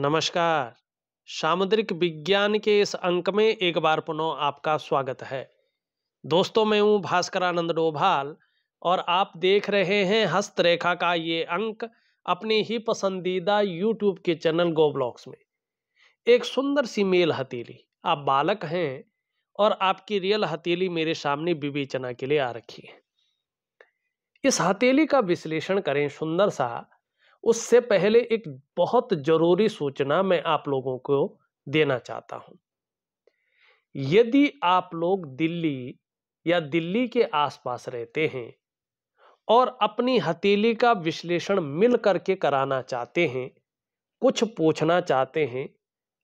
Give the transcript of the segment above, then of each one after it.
नमस्कार सामुद्रिक विज्ञान के इस अंक में एक बार पुनः आपका स्वागत है दोस्तों मैं हूं भास्करानंद डोभाल और आप देख रहे हैं हस्तरेखा का ये अंक अपने ही पसंदीदा यूट्यूब के चैनल गो ब्लॉग्स में एक सुंदर सी मेल हथेली आप बालक हैं और आपकी रियल हथेली मेरे सामने विवेचना के लिए आ रखी है इस हथेली का विश्लेषण करें सुंदर सा उससे पहले एक बहुत जरूरी सूचना मैं आप लोगों को देना चाहता हूं यदि आप लोग दिल्ली या दिल्ली के आसपास रहते हैं और अपनी हथेली का विश्लेषण मिल करके कराना चाहते हैं कुछ पूछना चाहते हैं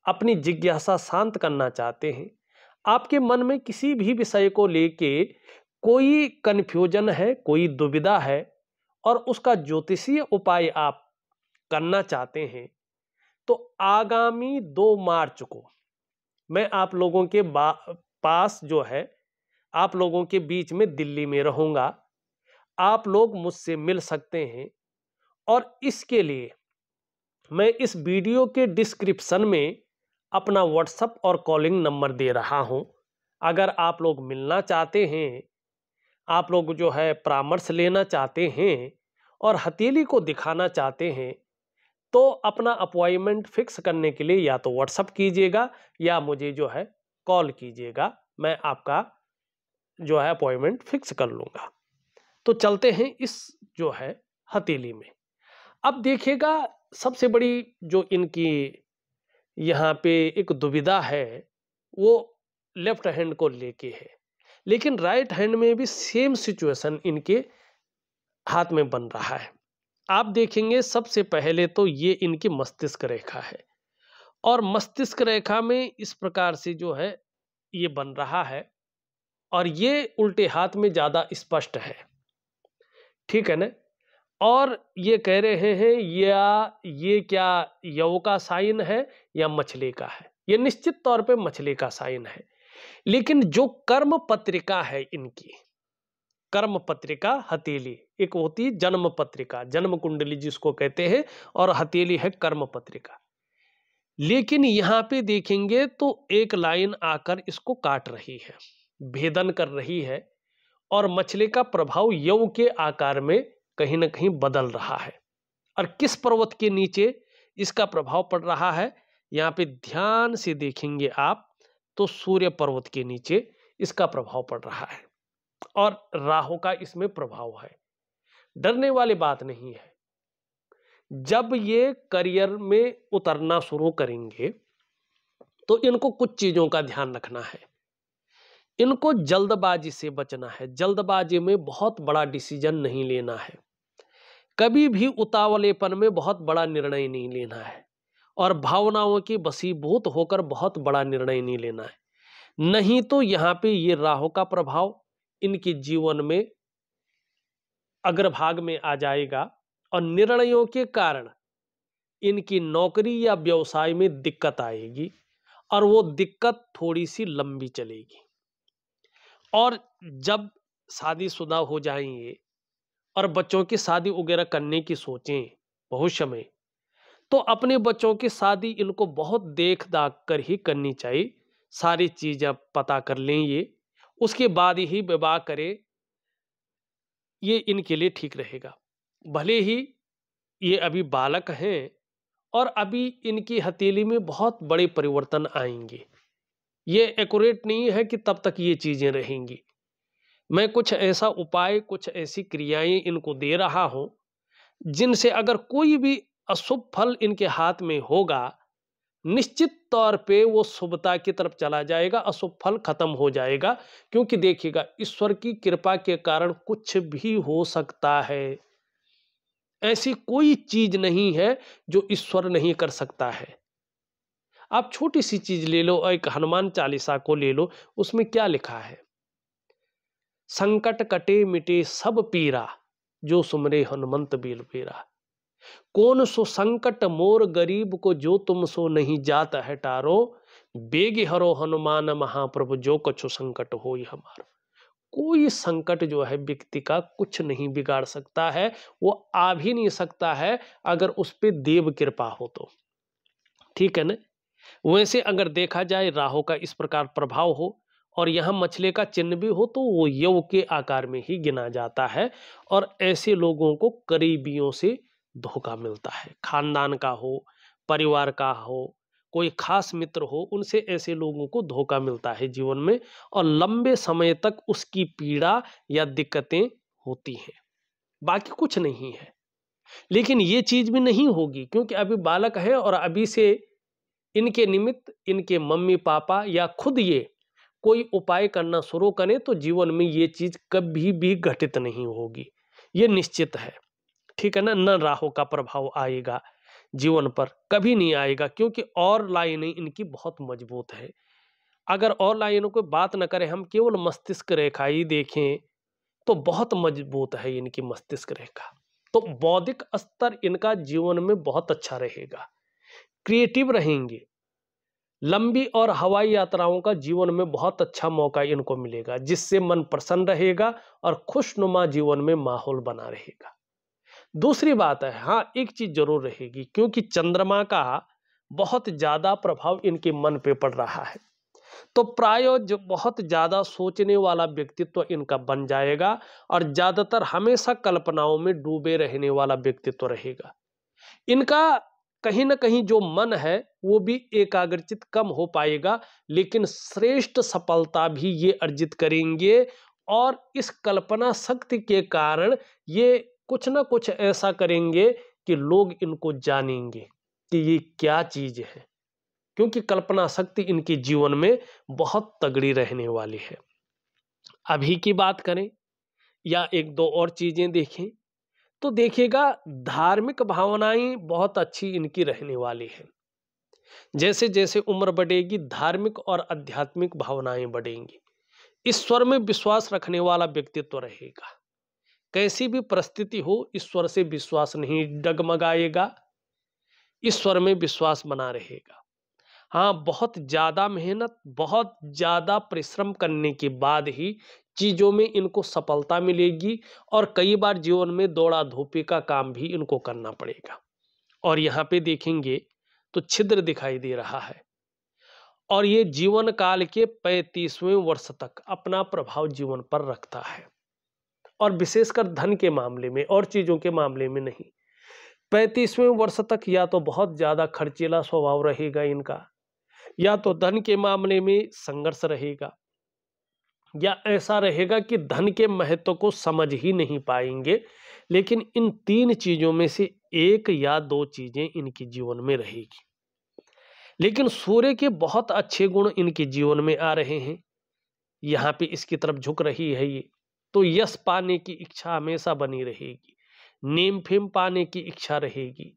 अपनी जिज्ञासा शांत करना चाहते हैं आपके मन में किसी भी विषय को लेके कोई कन्फ्यूजन है कोई दुविधा है और उसका ज्योतिषीय उपाय आप करना चाहते हैं तो आगामी दो मार्च को मैं आप लोगों के पास जो है आप लोगों के बीच में दिल्ली में रहूँगा आप लोग मुझसे मिल सकते हैं और इसके लिए मैं इस वीडियो के डिस्क्रिप्शन में अपना व्हाट्सअप और कॉलिंग नंबर दे रहा हूं अगर आप लोग मिलना चाहते हैं आप लोग जो है परामर्श लेना चाहते हैं और हथेली को दिखाना चाहते हैं तो अपना अपॉइंटमेंट फिक्स करने के लिए या तो व्हाट्सअप कीजिएगा या मुझे जो है कॉल कीजिएगा मैं आपका जो है अपॉइंटमेंट फिक्स कर लूँगा तो चलते हैं इस जो है हथेली में अब देखिएगा सबसे बड़ी जो इनकी यहाँ पे एक दुविधा है वो लेफ्ट हैंड को लेके है लेकिन राइट हैंड में भी सेम सिचुएशन इनके हाथ में बन रहा है आप देखेंगे सबसे पहले तो ये इनकी मस्तिष्क रेखा है और मस्तिष्क रेखा में इस प्रकार से जो है ये बन रहा है और ये उल्टे हाथ में ज़्यादा स्पष्ट है ठीक है ना और ये कह रहे हैं या ये क्या यव का साइन है या मछली का है ये निश्चित तौर पे मछली का साइन है लेकिन जो कर्म पत्रिका है इनकी कर्म पत्रिका हथेली एक होती है जन्म पत्रिका जन्म कुंडली जिसको कहते हैं और हथेली है कर्म पत्रिका लेकिन यहाँ पे देखेंगे तो एक लाइन आकर इसको काट रही है भेदन कर रही है और मछली का प्रभाव यव के आकार में कहीं ना कहीं बदल रहा है और किस पर्वत के नीचे इसका प्रभाव पड़ रहा है यहाँ पे ध्यान से देखेंगे आप तो सूर्य पर्वत के नीचे इसका प्रभाव पड़ रहा है और राहु का इसमें प्रभाव है डरने वाली बात नहीं है जब ये करियर में उतरना शुरू करेंगे तो इनको कुछ चीज़ों का ध्यान रखना है इनको जल्दबाजी से बचना है जल्दबाजी में बहुत बड़ा डिसीजन नहीं लेना है कभी भी उतावलेपन में बहुत बड़ा निर्णय नहीं लेना है और भावनाओं की बसीभूत होकर बहुत बड़ा निर्णय नहीं लेना है नहीं तो यहाँ पे ये राहु का प्रभाव इनके जीवन में अग्रभाग में आ जाएगा और निर्णयों के कारण इनकी नौकरी या व्यवसाय में दिक्कत आएगी और वो दिक्कत थोड़ी सी लंबी चलेगी और जब शादीशुदा हो जाएंगे और बच्चों की शादी वगैरह करने की सोचें भविष्य में तो अपने बच्चों की शादी इनको बहुत देख दाख कर ही करनी चाहिए सारी चीज़ें पता कर लें ये उसके बाद ही विवाह करे ये इनके लिए ठीक रहेगा भले ही ये अभी बालक हैं और अभी इनकी हथेली में बहुत बड़े परिवर्तन आएंगे ये एकट नहीं है कि तब तक ये चीज़ें रहेंगी मैं कुछ ऐसा उपाय कुछ ऐसी क्रियाएं इनको दे रहा हूँ जिनसे अगर कोई भी अशुभ फल इनके हाथ में होगा निश्चित तौर पे वो शुभता की तरफ चला जाएगा अशुभ फल खत्म हो जाएगा क्योंकि देखिएगा ईश्वर की कृपा के कारण कुछ भी हो सकता है ऐसी कोई चीज नहीं है जो ईश्वर नहीं कर सकता है आप छोटी सी चीज ले लो एक हनुमान चालीसा को ले लो उसमें क्या लिखा है संकट कटे मिटे सब पीरा जो सुमरे हनुमंत बीर पीरा कौन सो संकट मोर गरीब को जो तुम सो नहीं जात है टारो बेगी हरो हनुमान महाप्रभु जो कछु संकट हो हमारो कोई संकट जो है व्यक्ति का कुछ नहीं बिगाड़ सकता है वो आ भी नहीं सकता है अगर उस पर देव कृपा हो तो ठीक है न वैसे अगर देखा जाए राहु का इस प्रकार प्रभाव हो और यहाँ मछली का चिन्ह भी हो तो वो यव के आकार में ही गिना जाता है और ऐसे लोगों को करीबियों से धोखा मिलता है खानदान का हो परिवार का हो कोई खास मित्र हो उनसे ऐसे लोगों को धोखा मिलता है जीवन में और लंबे समय तक उसकी पीड़ा या दिक्कतें होती हैं बाकी कुछ नहीं है लेकिन ये चीज़ भी नहीं होगी क्योंकि अभी बालक है और अभी से इनके निमित्त इनके मम्मी पापा या खुद ये कोई उपाय करना शुरू करें तो जीवन में ये चीज़ कभी भी घटित नहीं होगी ये निश्चित है ठीक है ना न राहु का प्रभाव आएगा जीवन पर कभी नहीं आएगा क्योंकि और लाइनें इनकी बहुत मजबूत है अगर और लाइनों को बात न करें हम केवल मस्तिष्क रेखा ही देखें तो बहुत मजबूत है इनकी मस्तिष्क रेखा तो बौद्धिक स्तर इनका जीवन में बहुत अच्छा रहेगा क्रिएटिव रहेंगे लंबी और हवाई यात्राओं का जीवन में बहुत अच्छा मौका इनको मिलेगा जिससे मन प्रसन्न रहेगा और खुशनुमा जीवन में माहौल बना रहेगा दूसरी बात है हाँ एक चीज जरूर रहेगी क्योंकि चंद्रमा का बहुत ज्यादा प्रभाव इनके मन पे पड़ रहा है तो प्राय जो बहुत ज़्यादा सोचने वाला व्यक्तित्व इनका बन जाएगा और ज़्यादातर हमेशा कल्पनाओं में डूबे रहने वाला व्यक्तित्व रहेगा इनका कहीं ना कहीं जो मन है वो भी एकाग्रचित कम हो पाएगा लेकिन श्रेष्ठ सफलता भी ये अर्जित करेंगे और इस कल्पना शक्ति के कारण ये कुछ ना कुछ ऐसा करेंगे कि लोग इनको जानेंगे कि ये क्या चीज़ है क्योंकि कल्पना शक्ति इनके जीवन में बहुत तगड़ी रहने वाली है अभी की बात करें या एक दो और चीज़ें देखें तो देखिएगा धार्मिक भावनाएं बहुत अच्छी इनकी रहने वाली है जैसे जैसे उम्र बढ़ेगी धार्मिक और आध्यात्मिक भावनाएं बढ़ेंगी ईश्वर में विश्वास रखने वाला व्यक्तित्व रहेगा कैसी भी परिस्थिति हो ईश्वर से विश्वास नहीं डगमगाएगा ईश्वर में विश्वास बना रहेगा हाँ बहुत ज़्यादा मेहनत बहुत ज़्यादा परिश्रम करने के बाद ही चीज़ों में इनको सफलता मिलेगी और कई बार जीवन में दौड़ा धोपी का काम भी इनको करना पड़ेगा और यहाँ पे देखेंगे तो छिद्र दिखाई दे रहा है और ये जीवन काल के पैंतीसवें वर्ष तक अपना प्रभाव जीवन पर रखता है और विशेषकर धन के मामले में और चीज़ों के मामले में नहीं पैंतीसवें वर्ष तक या तो बहुत ज़्यादा खर्चीला स्वभाव रहेगा इनका या तो धन के मामले में संघर्ष रहेगा या ऐसा रहेगा कि धन के महत्व को समझ ही नहीं पाएंगे लेकिन इन तीन चीज़ों में से एक या दो चीज़ें इनके जीवन में रहेगी लेकिन सूर्य के बहुत अच्छे गुण इनके जीवन में आ रहे हैं यहाँ पे इसकी तरफ झुक रही है ये तो यश पाने की इच्छा हमेशा बनी रहेगी नेम फेम पाने की इच्छा रहेगी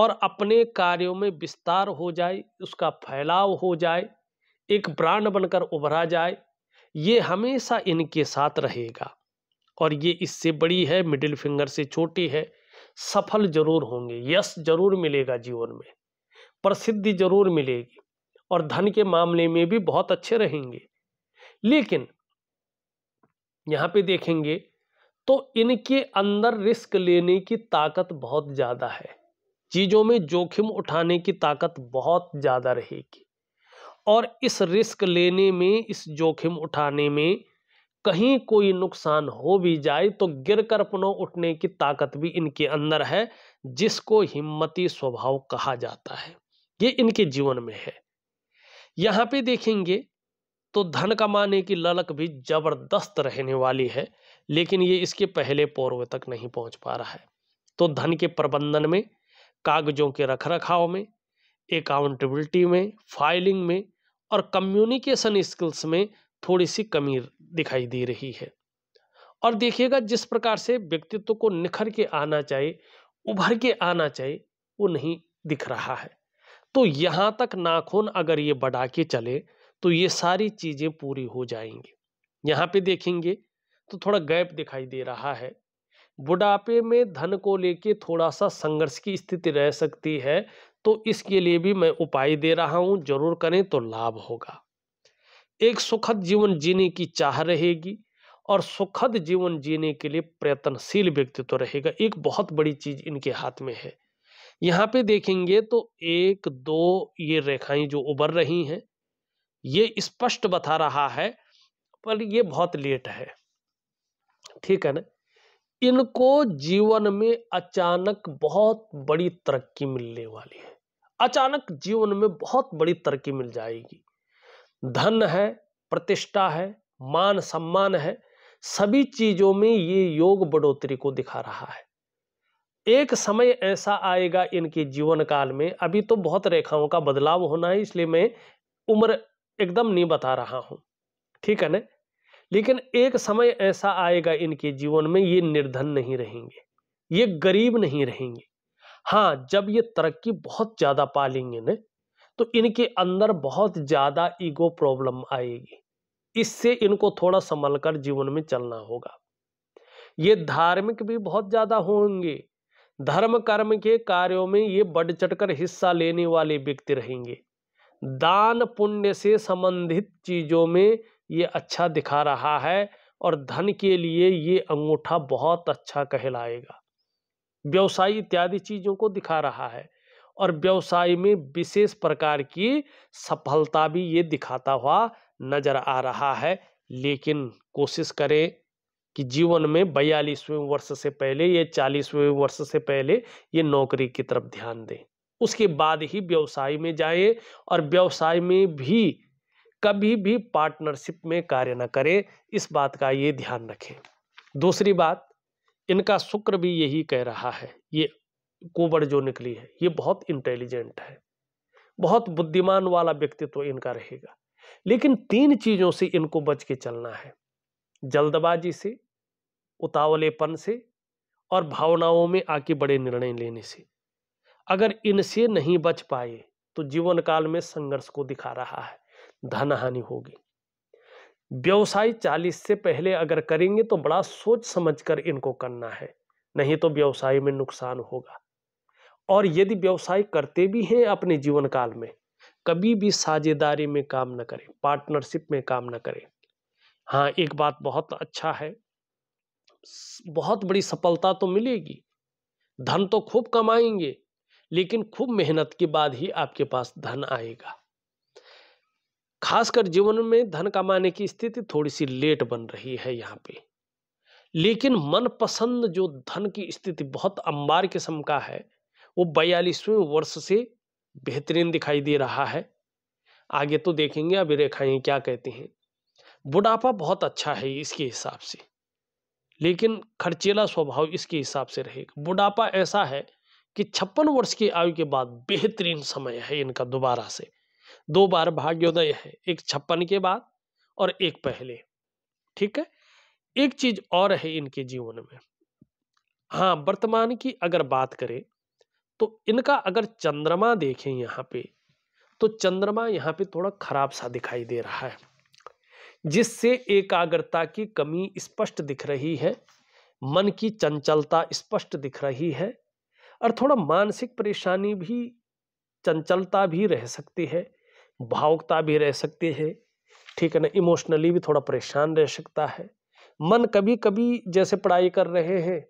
और अपने कार्यों में विस्तार हो जाए उसका फैलाव हो जाए एक ब्रांड बनकर उभरा जाए ये हमेशा इनके साथ रहेगा और ये इससे बड़ी है मिडिल फिंगर से छोटी है सफल जरूर होंगे यश जरूर मिलेगा जीवन में प्रसिद्धि जरूर मिलेगी और धन के मामले में भी बहुत अच्छे रहेंगे लेकिन यहाँ पे देखेंगे तो इनके अंदर रिस्क लेने की ताकत बहुत ज़्यादा है चीज़ों में जोखिम उठाने की ताकत बहुत ज़्यादा रहेगी और इस रिस्क लेने में इस जोखिम उठाने में कहीं कोई नुकसान हो भी जाए तो गिर कर पुनः उठने की ताकत भी इनके अंदर है जिसको हिम्मती स्वभाव कहा जाता है ये इनके जीवन में है यहाँ पे देखेंगे तो धन कमाने की ललक भी जबरदस्त रहने वाली है लेकिन ये इसके पहले पौर्व तक नहीं पहुंच पा रहा है तो धन के प्रबंधन में कागजों के रखरखाव में अकाउंटेबिलिटी में फाइलिंग में और कम्युनिकेशन स्किल्स में थोड़ी सी कमी दिखाई दे रही है और देखिएगा जिस प्रकार से व्यक्तित्व को निखर के आना चाहिए उभर के आना चाहिए वो नहीं दिख रहा है तो यहाँ तक नाखून अगर ये बढ़ा के चले तो ये सारी चीज़ें पूरी हो जाएंगी यहाँ पे देखेंगे तो थोड़ा गैप दिखाई दे रहा है बुढ़ापे में धन को लेके थोड़ा सा संघर्ष की स्थिति रह सकती है तो इसके लिए भी मैं उपाय दे रहा हूँ जरूर करें तो लाभ होगा एक सुखद जीवन जीने की चाह रहेगी और सुखद जीवन जीने के लिए प्रयत्नशील व्यक्तित्व तो रहेगा एक बहुत बड़ी चीज इनके हाथ में है यहाँ पे देखेंगे तो एक दो ये रेखाएं जो उभर रही हैं ये स्पष्ट बता रहा है पर ये बहुत लेट है ठीक है ना इनको जीवन में अचानक बहुत बड़ी तरक्की मिलने वाली है अचानक जीवन में बहुत बड़ी तरक्की मिल जाएगी धन है प्रतिष्ठा है मान सम्मान है सभी चीजों में ये योग बढ़ोतरी को दिखा रहा है एक समय ऐसा आएगा इनके जीवन काल में अभी तो बहुत रेखाओं का बदलाव होना है इसलिए मैं उम्र एकदम नहीं बता रहा हूँ ठीक है ना लेकिन एक समय ऐसा आएगा इनके जीवन में ये निर्धन नहीं रहेंगे ये गरीब नहीं रहेंगे हाँ जब ये तरक्की बहुत ज़्यादा पालेंगे ना तो इनके अंदर बहुत ज़्यादा ईगो प्रॉब्लम आएगी इससे इनको थोड़ा संभल कर जीवन में चलना होगा ये धार्मिक भी बहुत ज़्यादा होंगे धर्म कर्म के कार्यों में ये बढ़ चढ़कर हिस्सा लेने वाले व्यक्ति रहेंगे दान पुण्य से संबंधित चीज़ों में ये अच्छा दिखा रहा है और धन के लिए ये अंगूठा बहुत अच्छा कहलाएगा व्यवसाय इत्यादि चीज़ों को दिखा रहा है और व्यवसाय में विशेष प्रकार की सफलता भी ये दिखाता हुआ नजर आ रहा है लेकिन कोशिश करें कि जीवन में बयालीसवें वर्ष से पहले या चालीसवें वर्ष से पहले ये नौकरी की तरफ ध्यान दें उसके बाद ही व्यवसाय में जाए और व्यवसाय में भी कभी भी पार्टनरशिप में कार्य न करें इस बात का ये ध्यान रखें दूसरी बात इनका शुक्र भी यही कह रहा है ये कोबर जो निकली है ये बहुत इंटेलिजेंट है बहुत बुद्धिमान वाला व्यक्तित्व तो इनका रहेगा लेकिन तीन चीज़ों से इनको बच के चलना है जल्दबाजी से उतावलेपन से और भावनाओं में आके बड़े निर्णय लेने से अगर इनसे नहीं बच पाए तो जीवन काल में संघर्ष को दिखा रहा है धन हानि होगी व्यवसाय चालीस से पहले अगर करेंगे तो बड़ा सोच समझकर इनको करना है नहीं तो व्यवसाय में नुकसान होगा और यदि व्यवसाय करते भी हैं अपने जीवन काल में कभी भी साझेदारी में काम न करें पार्टनरशिप में काम न करें हाँ एक बात बहुत अच्छा है बहुत बड़ी सफलता तो मिलेगी धन तो खूब कमाएंगे लेकिन खूब मेहनत के बाद ही आपके पास धन आएगा खासकर जीवन में धन कमाने की स्थिति थोड़ी सी लेट बन रही है यहाँ पे लेकिन मनपसंद जो धन की स्थिति बहुत अंबार किस्म का है वो बयालीसवें वर्ष से बेहतरीन दिखाई दे रहा है आगे तो देखेंगे अभी रेखाएं क्या कहती हैं बुढ़ापा बहुत अच्छा है इसके हिसाब से लेकिन खर्चीला स्वभाव इसके हिसाब से रहेगा बुढ़ापा ऐसा है कि छप्पन वर्ष की आयु के बाद बेहतरीन समय है इनका दोबारा से दो बार भाग्योदय है एक छप्पन के बाद और एक पहले ठीक है एक चीज और है इनके जीवन में हाँ वर्तमान की अगर बात करें तो इनका अगर चंद्रमा देखें यहाँ पे तो चंद्रमा यहाँ पे थोड़ा खराब सा दिखाई दे रहा है जिससे एकाग्रता की कमी स्पष्ट दिख रही है मन की चंचलता स्पष्ट दिख रही है और थोड़ा मानसिक परेशानी भी चंचलता भी रह सकती है भावुकता भी रह सकती है ठीक है ना इमोशनली भी थोड़ा परेशान रह सकता है मन कभी कभी जैसे पढ़ाई कर रहे हैं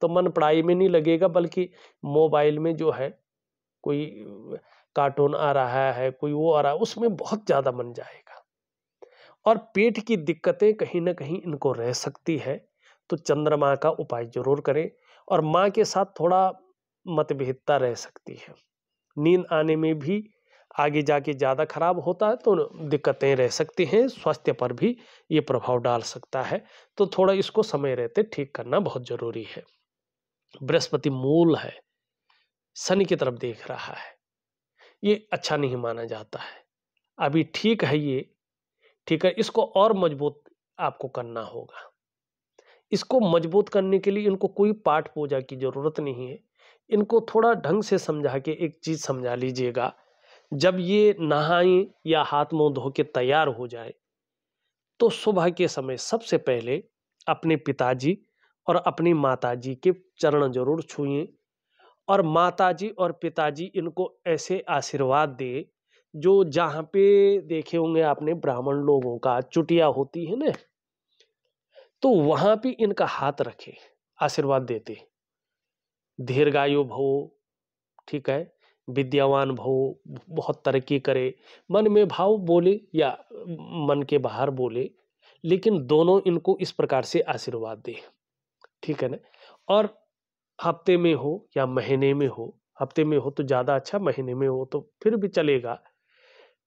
तो मन पढ़ाई में नहीं लगेगा बल्कि मोबाइल में जो है कोई कार्टून आ रहा है कोई वो आ रहा है उसमें बहुत ज़्यादा मन जाएगा और पेट की दिक्कतें कहीं ना कहीं इनको रह सकती है तो चंद्रमा का उपाय जरूर करें और माँ के साथ थोड़ा मतभेदता रह सकती है नींद आने में भी आगे जाके ज़्यादा खराब होता है तो दिक्कतें रह सकती हैं स्वास्थ्य पर भी ये प्रभाव डाल सकता है तो थोड़ा इसको समय रहते ठीक करना बहुत ज़रूरी है बृहस्पति मूल है शनि की तरफ देख रहा है ये अच्छा नहीं माना जाता है अभी ठीक है ये ठीक है इसको और मजबूत आपको करना होगा इसको मजबूत करने के लिए इनको कोई पाठ पूजा की ज़रूरत नहीं है इनको थोड़ा ढंग से समझा के एक चीज़ समझा लीजिएगा जब ये नहाएं या हाथ मुंह धो के तैयार हो जाए तो सुबह के समय सबसे पहले अपने पिताजी और अपनी माताजी के चरण जरूर छूए और माताजी और पिताजी इनको ऐसे आशीर्वाद दे जो जहाँ पे देखे होंगे आपने ब्राह्मण लोगों का चुटिया होती है ना तो वहाँ पे इनका हाथ रखे आशीर्वाद देते दीर्घायु भव ठीक है विद्यावान भव बहुत तरक्की करे मन में भाव बोले या मन के बाहर बोले लेकिन दोनों इनको इस प्रकार से आशीर्वाद दे ठीक है ना और हफ्ते में हो या महीने में हो हफ्ते में हो तो ज़्यादा अच्छा महीने में हो तो फिर भी चलेगा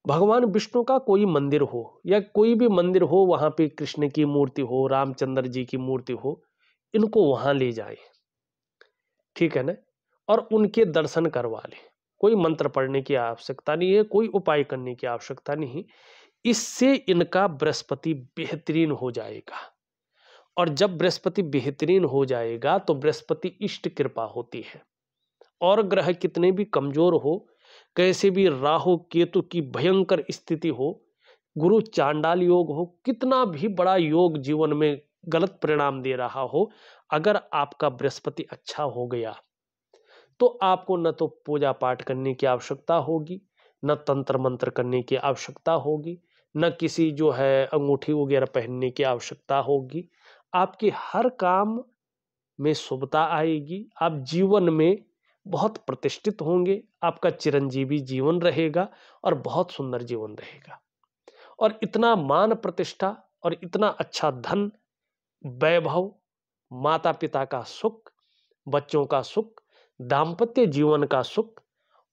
भगवान विष्णु का कोई मंदिर हो या कोई भी मंदिर हो वहाँ पे कृष्ण की मूर्ति हो रामचंद्र जी की मूर्ति हो इनको वहाँ ले जाए ठीक है ना और उनके दर्शन करवा लें कोई मंत्र पढ़ने की आवश्यकता नहीं है कोई उपाय करने की आवश्यकता नहीं इससे इनका बृहस्पति बेहतरीन हो जाएगा और जब बृहस्पति बेहतरीन हो जाएगा तो बृहस्पति इष्ट कृपा होती है और ग्रह कितने भी कमजोर हो कैसे भी राहु केतु की भयंकर स्थिति हो गुरु चांडाल योग हो कितना भी बड़ा योग जीवन में गलत परिणाम दे रहा हो अगर आपका बृहस्पति अच्छा हो गया तो आपको न तो पूजा पाठ करने की आवश्यकता होगी न तंत्र मंत्र करने की आवश्यकता होगी न किसी जो है अंगूठी वगैरह पहनने की आवश्यकता होगी आपके हर काम में शुभता आएगी आप जीवन में बहुत प्रतिष्ठित होंगे आपका चिरंजीवी जीवन रहेगा और बहुत सुंदर जीवन रहेगा और इतना मान प्रतिष्ठा और इतना अच्छा धन वैभव माता पिता का सुख बच्चों का सुख दाम्पत्य जीवन का सुख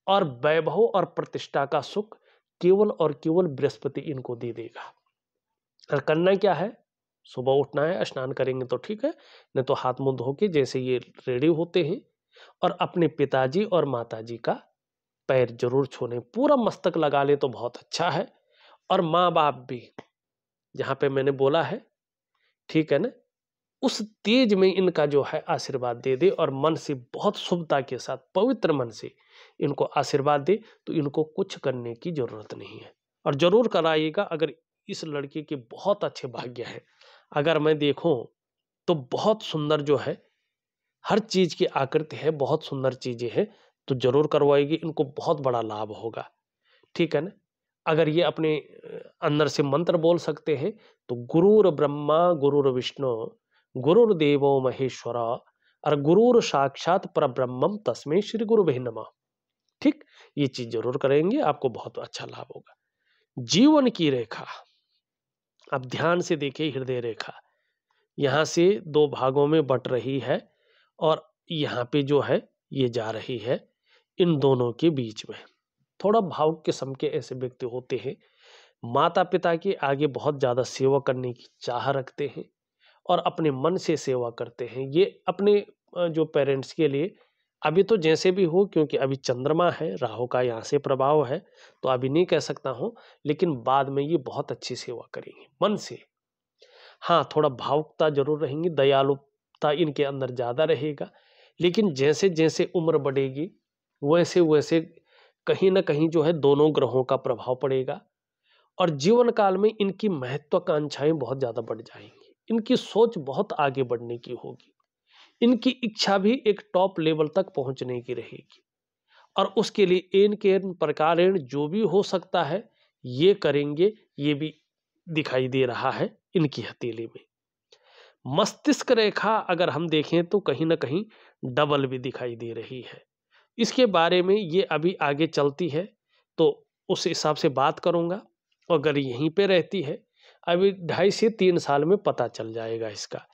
और वैभव और प्रतिष्ठा का सुख केवल और केवल बृहस्पति इनको दे देगा और करना क्या है सुबह उठना है स्नान करेंगे तो ठीक है नहीं तो हाथ मुंह धो के जैसे ये रेडी होते हैं और अपने पिताजी और माताजी का पैर जरूर छूने पूरा मस्तक लगा ले तो बहुत अच्छा है और माँ बाप भी जहाँ पे मैंने बोला है ठीक है ना उस तेज में इनका जो है आशीर्वाद दे दे और मन से बहुत शुभता के साथ पवित्र मन से इनको आशीर्वाद दे तो इनको कुछ करने की ज़रूरत नहीं है और ज़रूर कराइएगा अगर इस लड़के के बहुत अच्छे भाग्य है अगर मैं देखूं तो बहुत सुंदर जो है हर चीज़ की आकृति है बहुत सुंदर चीज़ें हैं तो ज़रूर करवाएगी इनको बहुत बड़ा लाभ होगा ठीक है ना अगर ये अपने अंदर से मंत्र बोल सकते हैं तो गुरुर ब्रह्मा गुरुर विष्णु गुरुर्देव महेश्वर और गुरुर साक्षात पर ब्रह्म तस्में श्री गुरु नमः ठीक ये चीज जरूर करेंगे आपको बहुत अच्छा लाभ होगा जीवन की रेखा अब ध्यान से देखिए हृदय रेखा यहाँ से दो भागों में बट रही है और यहाँ पे जो है ये जा रही है इन दोनों के बीच में थोड़ा भावुक किस्म के ऐसे व्यक्ति होते हैं माता पिता के आगे बहुत ज़्यादा सेवा करने की चाह रखते हैं और अपने मन से सेवा करते हैं ये अपने जो पेरेंट्स के लिए अभी तो जैसे भी हो क्योंकि अभी चंद्रमा है राहु का यहाँ से प्रभाव है तो अभी नहीं कह सकता हूँ लेकिन बाद में ये बहुत अच्छी सेवा करेंगे मन से हाँ थोड़ा भावुकता जरूर रहेंगी दयालुता इनके अंदर ज़्यादा रहेगा लेकिन जैसे जैसे उम्र बढ़ेगी वैसे वैसे कहीं ना कहीं जो है दोनों ग्रहों का प्रभाव पड़ेगा और जीवन काल में इनकी महत्वाकांक्षाएँ बहुत ज़्यादा बढ़ जाएंगी इनकी सोच बहुत आगे बढ़ने की होगी इनकी इच्छा भी एक टॉप लेवल तक पहुंचने की रहेगी और उसके लिए एन के एन प्रकारेण जो भी हो सकता है ये करेंगे ये भी दिखाई दे रहा है इनकी हथेली में मस्तिष्क रेखा अगर हम देखें तो कहीं ना कहीं डबल भी दिखाई दे रही है इसके बारे में ये अभी आगे चलती है तो उस हिसाब से बात करूँगा अगर यहीं पे रहती है अभी ढाई से तीन साल में पता चल जाएगा इसका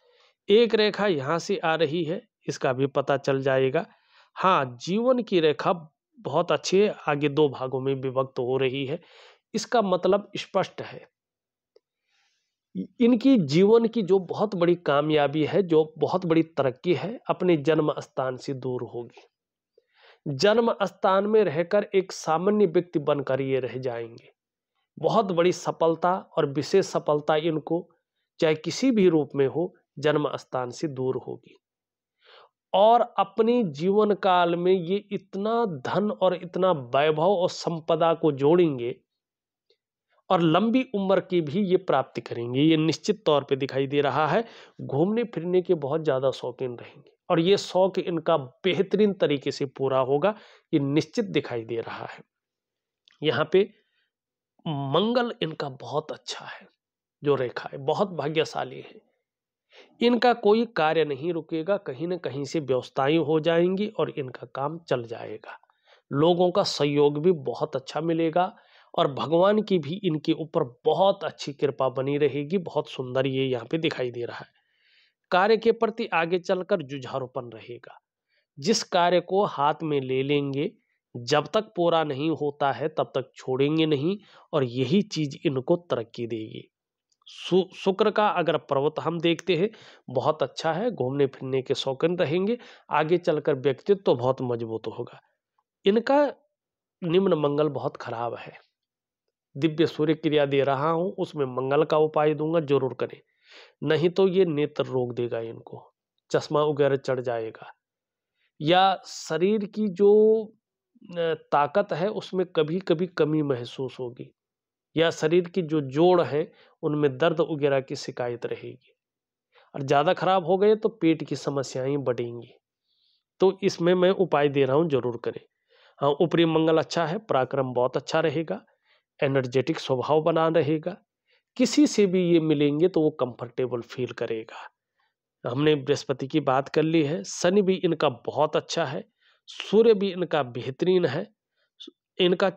एक रेखा यहाँ से आ रही है इसका भी पता चल जाएगा हाँ जीवन की रेखा बहुत अच्छे आगे दो भागों में विभक्त हो रही है इसका मतलब स्पष्ट है इनकी जीवन की जो बहुत बड़ी कामयाबी है जो बहुत बड़ी तरक्की है अपने जन्म स्थान से दूर होगी जन्म स्थान में रहकर एक सामान्य व्यक्ति बनकर ये रह जाएंगे बहुत बड़ी सफलता और विशेष सफलता इनको चाहे किसी भी रूप में हो जन्म स्थान से दूर होगी और अपनी जीवन काल में ये इतना धन और इतना वैभव और संपदा को जोड़ेंगे और लंबी उम्र की भी ये प्राप्ति करेंगे ये निश्चित तौर पे दिखाई दे रहा है घूमने फिरने के बहुत ज़्यादा शौकीन रहेंगे और ये शौक इनका बेहतरीन तरीके से पूरा होगा ये निश्चित दिखाई दे रहा है यहाँ पे मंगल इनका बहुत अच्छा है जो रेखा है बहुत भाग्यशाली है इनका कोई कार्य नहीं रुकेगा कहीं ना कहीं से व्यवस्थाएं हो जाएंगी और इनका काम चल जाएगा लोगों का सहयोग भी बहुत अच्छा मिलेगा और भगवान की भी इनके ऊपर बहुत अच्छी कृपा बनी रहेगी बहुत सुंदर ये यहाँ पे दिखाई दे रहा है कार्य के प्रति आगे चलकर जुझारूपन रहेगा जिस कार्य को हाथ में ले लेंगे जब तक पूरा नहीं होता है तब तक छोड़ेंगे नहीं और यही चीज़ इनको तरक्की देगी शुक्र का अगर पर्वत हम देखते हैं बहुत अच्छा है घूमने फिरने के शौकीन रहेंगे आगे चलकर व्यक्तित्व तो बहुत मजबूत होगा इनका निम्न मंगल बहुत खराब है दिव्य सूर्य क्रिया दे रहा हूँ उसमें मंगल का उपाय दूंगा जरूर करें नहीं तो ये नेत्र रोग देगा इनको चश्मा वगैरह चढ़ जाएगा या शरीर की जो ताकत है उसमें कभी कभी कमी महसूस होगी या शरीर की जो जोड़ है उनमें दर्द वगैरह की शिकायत रहेगी और ज़्यादा खराब हो गए तो पेट की समस्याएं बढ़ेंगी तो इसमें मैं उपाय दे रहा हूँ जरूर करें हाँ ऊपरी मंगल अच्छा है पराक्रम बहुत अच्छा रहेगा एनर्जेटिक स्वभाव बना रहेगा किसी से भी ये मिलेंगे तो वो कंफर्टेबल फील करेगा हमने बृहस्पति की बात कर ली है शनि भी इनका बहुत अच्छा है सूर्य भी इनका बेहतरीन है इनका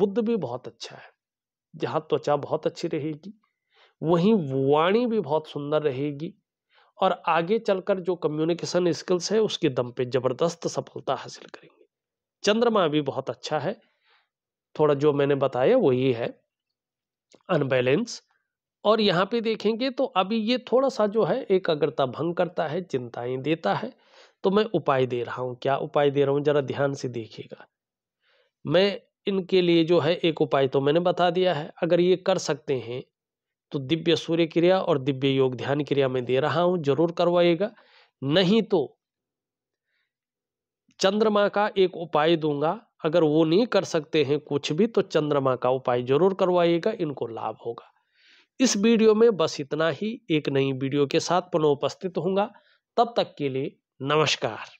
बुद्ध भी बहुत अच्छा है जहाँ त्वचा बहुत अच्छी रहेगी वहीं वाणी भी बहुत सुंदर रहेगी और आगे चलकर जो कम्युनिकेशन स्किल्स है उसके दम पे जबरदस्त सफलता हासिल करेंगे चंद्रमा भी बहुत अच्छा है थोड़ा जो मैंने बताया वही है अनबैलेंस और यहाँ पे देखेंगे तो अभी ये थोड़ा सा जो है एकाग्रता भंग करता है चिंताएं देता है तो मैं उपाय दे रहा हूँ क्या उपाय दे रहा हूँ ज़रा ध्यान से देखिएगा मैं इनके लिए जो है एक उपाय तो मैंने बता दिया है अगर ये कर सकते हैं तो दिव्य सूर्य क्रिया और दिव्य योग ध्यान क्रिया मैं दे रहा हूँ जरूर करवाइएगा नहीं तो चंद्रमा का एक उपाय दूंगा अगर वो नहीं कर सकते हैं कुछ भी तो चंद्रमा का उपाय जरूर करवाइएगा इनको लाभ होगा इस वीडियो में बस इतना ही एक नई वीडियो के साथ पुनः उपस्थित होंगे तब तक के लिए नमस्कार